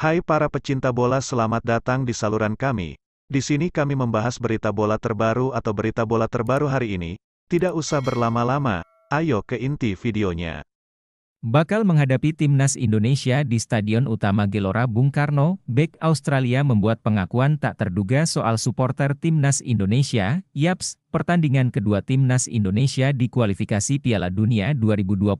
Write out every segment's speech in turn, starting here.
Hai para pecinta bola selamat datang di saluran kami. Di sini kami membahas berita bola terbaru atau berita bola terbaru hari ini. Tidak usah berlama-lama, ayo ke inti videonya bakal menghadapi timnas Indonesia di Stadion Utama Gelora Bung Karno, Bek Australia membuat pengakuan tak terduga soal supporter timnas Indonesia, Yaps, pertandingan kedua timnas Indonesia di kualifikasi Piala Dunia 2026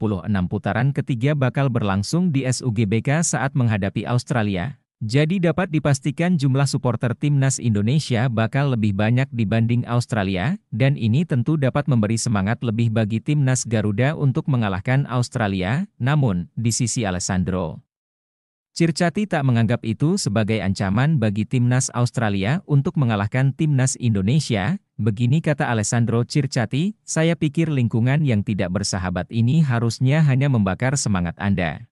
putaran ketiga bakal berlangsung di SUGBK saat menghadapi Australia. Jadi dapat dipastikan jumlah supporter timnas Indonesia bakal lebih banyak dibanding Australia, dan ini tentu dapat memberi semangat lebih bagi timnas Garuda untuk mengalahkan Australia, namun, di sisi Alessandro. Circati tak menganggap itu sebagai ancaman bagi timnas Australia untuk mengalahkan timnas Indonesia, begini kata Alessandro Circati, saya pikir lingkungan yang tidak bersahabat ini harusnya hanya membakar semangat Anda.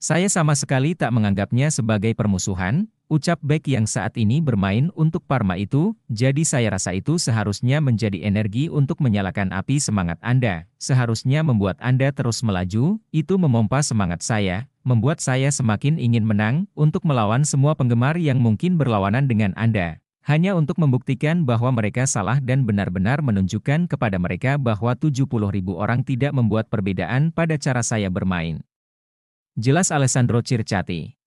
Saya sama sekali tak menganggapnya sebagai permusuhan, ucap Beck yang saat ini bermain untuk Parma itu, jadi saya rasa itu seharusnya menjadi energi untuk menyalakan api semangat Anda, seharusnya membuat Anda terus melaju, itu memompa semangat saya, membuat saya semakin ingin menang, untuk melawan semua penggemar yang mungkin berlawanan dengan Anda hanya untuk membuktikan bahwa mereka salah dan benar-benar menunjukkan kepada mereka bahwa 70 ribu orang tidak membuat perbedaan pada cara saya bermain. Jelas Alessandro Circati.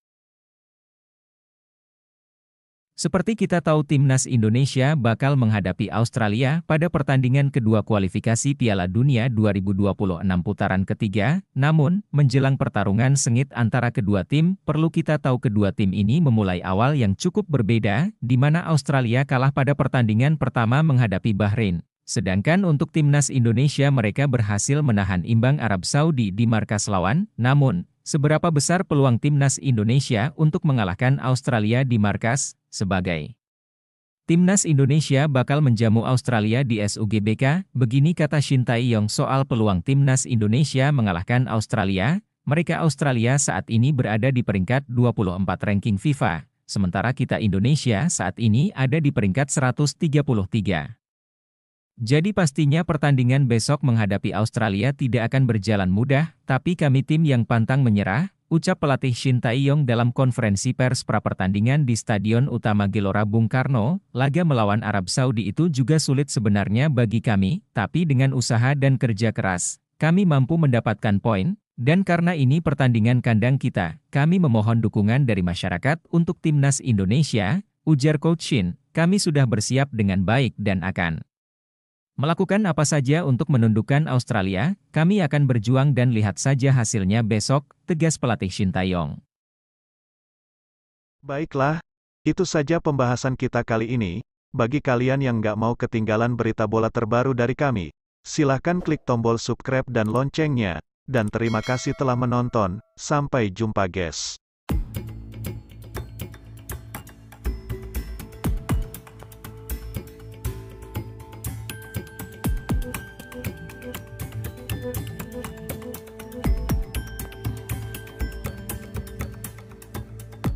Seperti kita tahu timnas Indonesia bakal menghadapi Australia pada pertandingan kedua kualifikasi Piala Dunia 2026 putaran ketiga, namun menjelang pertarungan sengit antara kedua tim, perlu kita tahu kedua tim ini memulai awal yang cukup berbeda, di mana Australia kalah pada pertandingan pertama menghadapi Bahrain. Sedangkan untuk timnas Indonesia mereka berhasil menahan imbang Arab Saudi di markas lawan, namun Seberapa besar peluang timnas Indonesia untuk mengalahkan Australia di markas sebagai Timnas Indonesia bakal menjamu Australia di SUGBK, begini kata Shin Tae-yong soal peluang timnas Indonesia mengalahkan Australia. Mereka Australia saat ini berada di peringkat 24 ranking FIFA, sementara kita Indonesia saat ini ada di peringkat 133. Jadi pastinya pertandingan besok menghadapi Australia tidak akan berjalan mudah, tapi kami tim yang pantang menyerah, ucap pelatih Shin Taeyong dalam konferensi pers pra pertandingan di Stadion Utama Gelora Bung Karno, laga melawan Arab Saudi itu juga sulit sebenarnya bagi kami, tapi dengan usaha dan kerja keras, kami mampu mendapatkan poin, dan karena ini pertandingan kandang kita, kami memohon dukungan dari masyarakat untuk timnas Indonesia, ujar Coach Shin, kami sudah bersiap dengan baik dan akan Melakukan apa saja untuk menundukkan Australia, kami akan berjuang dan lihat saja hasilnya besok, tegas pelatih Shin Tae Yong. Baiklah, itu saja pembahasan kita kali ini. Bagi kalian yang nggak mau ketinggalan berita bola terbaru dari kami, silahkan klik tombol subscribe dan loncengnya. Dan terima kasih telah menonton, sampai jumpa guys. you